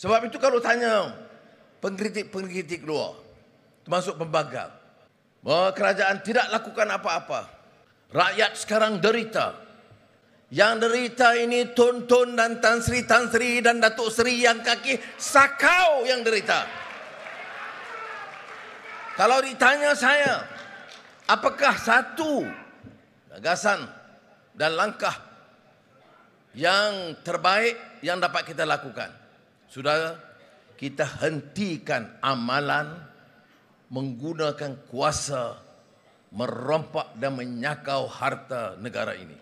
Sebab itu kalau tanya pengkritik-pengkritik luar, termasuk pembagang, bahawa kerajaan tidak lakukan apa-apa, rakyat sekarang derita. Yang derita ini tonton dan Tan Sri Tan Sri dan Datuk Seri yang kaki sakau yang derita. Kalau ditanya saya, apakah satu gagasan dan langkah yang terbaik yang dapat kita lakukan? Saudara, kita hentikan amalan menggunakan kuasa merompak dan menyakau harta negara ini.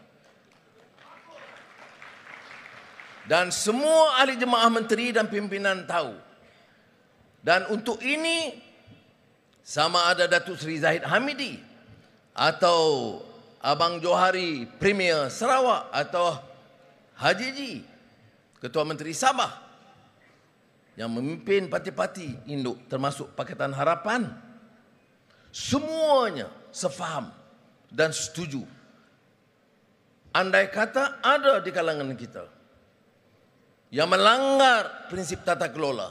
Dan semua ahli jemaah menteri dan pimpinan tahu. Dan untuk ini sama ada Datuk Seri Zahid Hamidi atau Abang Johari Premier Sarawak atau Haji Ji Ketua Menteri Sabah yang memimpin parti-parti induk termasuk Pakatan Harapan semuanya sefaham dan setuju andai kata ada di kalangan kita yang melanggar prinsip tata kelola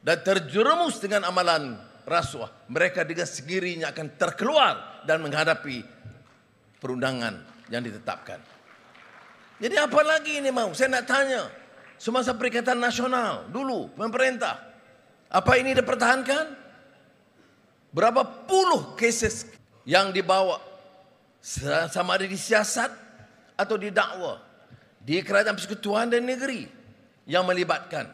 dan terjerumus dengan amalan rasuah mereka dengan sendirinya akan terkeluar dan menghadapi perundangan yang ditetapkan jadi apa lagi ini mau saya nak tanya Semasa Perikatan Nasional dulu pemerintah. Apa ini dipertahankan? Berapa puluh cases yang dibawa sama ada di siasat atau di dakwah di kerajaan persekutuan dan negeri yang melibatkan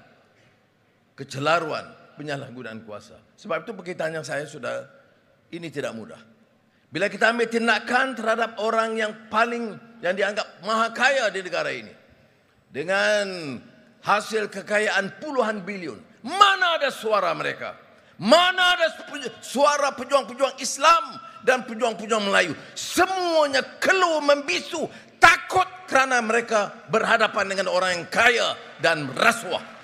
kecelaruan penyalahgunaan kuasa. Sebab itu perkaitan yang saya sudah ini tidak mudah. Bila kita ambil tindakan terhadap orang yang paling yang dianggap maha kaya di negara ini dengan hasil kekayaan puluhan bilion. Mana ada suara mereka? Mana ada suara pejuang-pejuang Islam dan pejuang-pejuang Melayu? Semuanya keluh membisu takut kerana mereka berhadapan dengan orang yang kaya dan rasuah.